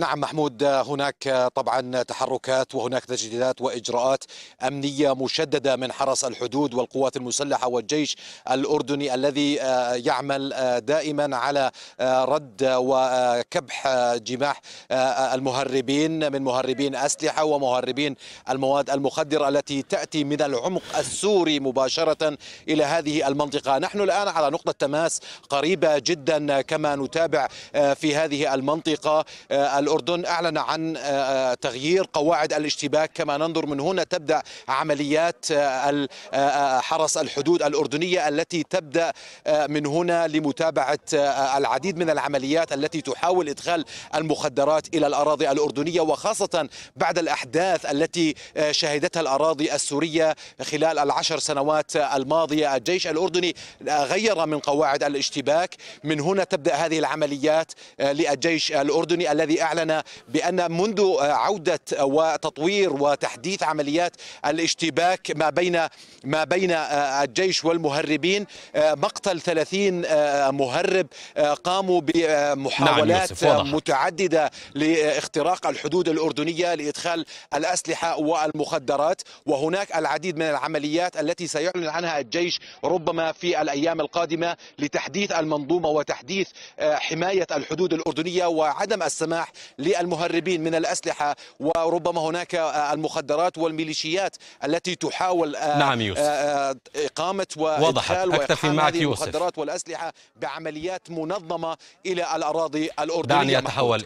نعم محمود هناك طبعا تحركات وهناك تجديدات واجراءات امنيه مشدده من حرس الحدود والقوات المسلحه والجيش الاردني الذي آه، يعمل آه، دائما على آه، رد وكبح جماح المهربين من مهربين اسلحه ومهربين المواد المخدره التي تاتي من العمق السوري مباشره الى هذه المنطقه، نحن الان على نقطه تماس قريبه جدا كما نتابع في هذه المنطقه الأردن أعلن عن آه، آه، تغيير قواعد الاشتباك كما ننظر من هنا تبدأ عمليات آه، حرس الحدود الأردنية التي تبدأ من هنا لمتابعة العديد من العمليات التي تحاول إدخال المخدرات إلى الأراضي الأردنية وخاصة بعد الأحداث التي شهدتها الأراضي السورية خلال العشر سنوات الماضية الجيش الأردني غير من قواعد الاشتباك من هنا تبدأ هذه العمليات للجيش الأردني الذي أعلن أعلن بأن منذ عودة وتطوير وتحديث عمليات الاشتباك ما بين ما بين الجيش والمهربين مقتل 30 مهرب قاموا بمحاولات نعم متعددة لاختراق الحدود الأردنية لإدخال الأسلحة والمخدرات وهناك العديد من العمليات التي سيعلن عنها الجيش ربما في الأيام القادمة لتحديث المنظومة وتحديث حماية الحدود الأردنية وعدم السماح للمهربين من الأسلحة وربما هناك المخدرات والميليشيات التي تحاول آه، نعم يوسف. آه، آه، إقامة وإدخال وإقحام المخدرات والأسلحة بعمليات منظمة إلى الأراضي الأردنية دعني أتحول